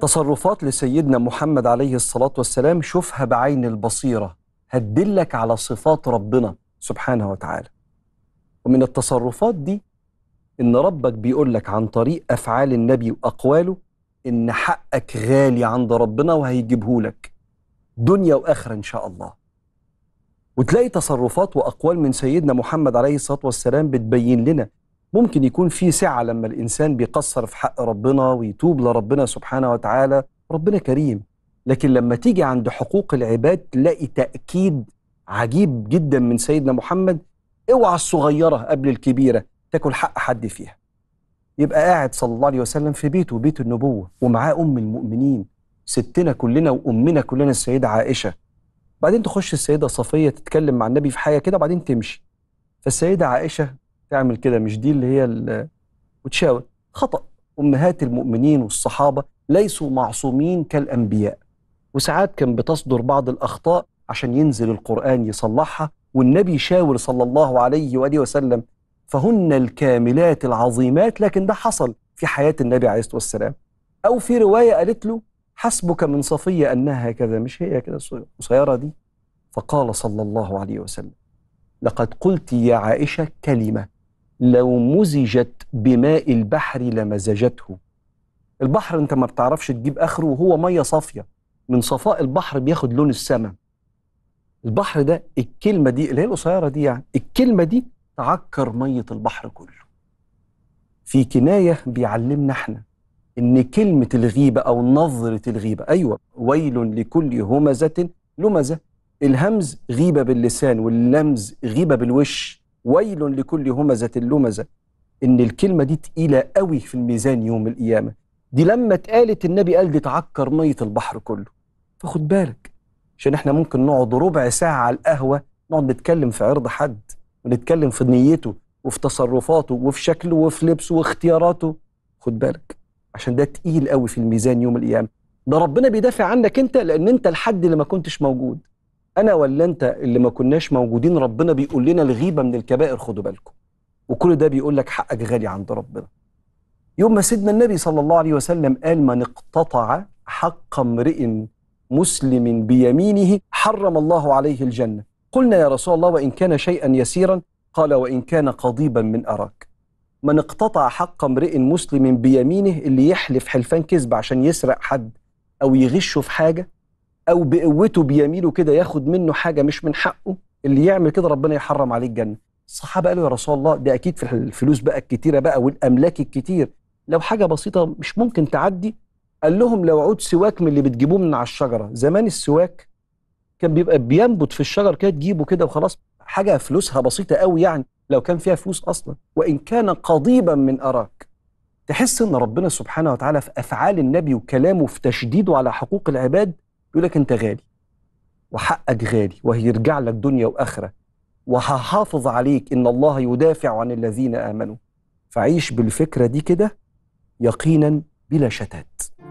تصرفات لسيدنا محمد عليه الصلاة والسلام شوفها بعين البصيرة هتدلك على صفات ربنا سبحانه وتعالى ومن التصرفات دي إن ربك بيقول لك عن طريق أفعال النبي وأقواله إن حقك غالي عند ربنا وهيجيبه لك دنيا وآخرة إن شاء الله وتلاقي تصرفات وأقوال من سيدنا محمد عليه الصلاة والسلام بتبين لنا ممكن يكون في سعة لما الإنسان بيقصر في حق ربنا ويتوب لربنا سبحانه وتعالى ربنا كريم لكن لما تيجي عند حقوق العباد تلاقي تأكيد عجيب جدا من سيدنا محمد اوعى الصغيرة قبل الكبيرة تاكل حق حد فيها يبقى قاعد صلى الله عليه وسلم في بيته بيت النبوة ومعاه أم المؤمنين ستنا كلنا وأمنا كلنا السيدة عائشة بعدين تخش السيدة صفية تتكلم مع النبي في حاجة كده وبعدين تمشي فالسيدة عائشة تعمل كده مش دي اللي هي وتشاور خطأ أمهات المؤمنين والصحابة ليسوا معصومين كالأنبياء وساعات كان بتصدر بعض الأخطاء عشان ينزل القرآن يصلحها والنبي يشاور صلى الله عليه وآله وسلم فهن الكاملات العظيمات لكن ده حصل في حياة النبي عليه الصلاة والسلام أو في رواية قالت له حسبك من صفية أنها كذا مش هي كده القصيرة دي فقال صلى الله عليه وسلم لقد قلت يا عائشة كلمة لو مزجت بماء البحر لمزجته البحر انت ما بتعرفش تجيب اخره وهو ميه صافيه من صفاء البحر بياخد لون السماء البحر ده الكلمه دي اللي هي القصيره دي يعني الكلمه دي تعكر ميه البحر كله في كنايه بيعلمنا احنا ان كلمه الغيبه او نظره الغيبه ايوه ويل لكل همزه لمزه الهمز غيبه باللسان واللمز غيبه بالوش ويل لكل همزة لمزة إن الكلمة دي تقيلة قوي في الميزان يوم القيامة دي لما اتقالت النبي قال دي تعكر مية البحر كله فخد بالك عشان احنا ممكن نقعد ربع ساعة على القهوة نقعد نتكلم في عرض حد ونتكلم في نيته وفي تصرفاته وفي شكله وفي لبسه واختياراته خد بالك عشان ده تقيل قوي في الميزان يوم القيامة ده ربنا بيدافع عنك انت لان انت الحد اللي ما كنتش موجود انا ولا انت اللي ما كناش موجودين ربنا بيقول لنا الغيبه من الكبائر خدوا بالكم وكل ده بيقول لك حقك غالي عند ربنا يوم ما سيدنا النبي صلى الله عليه وسلم قال من اقتطع حق امرئ مسلم بيمينه حرم الله عليه الجنه قلنا يا رسول الله وان كان شيئا يسيرا قال وان كان قضيبا من اراك من اقتطع حق امرئ مسلم بيمينه اللي يحلف حلفان كذب عشان يسرق حد او يغشه في حاجه او بقوته بيميله كده ياخد منه حاجه مش من حقه اللي يعمل كده ربنا يحرم عليه الجنه الصحابه قالوا يا رسول الله ده اكيد في الفلوس بقى الكتيره بقى والاملاك الكتير لو حاجه بسيطه مش ممكن تعدي قال لهم لو عود سواك من اللي بتجيبوه من على الشجره زمان السواك كان بيبقى بينبت في الشجر كده تجيبه كده وخلاص حاجه فلوسها بسيطه قوي يعني لو كان فيها فلوس اصلا وان كان قضيبا من اراك تحس ان ربنا سبحانه وتعالى في افعال النبي وكلامه في تشديده على حقوق العباد يقول لك انت غالي وحقك غالي وهيرجع لك دنيا واخره وهحافظ عليك ان الله يدافع عن الذين امنوا فعيش بالفكره دي كده يقينا بلا شتات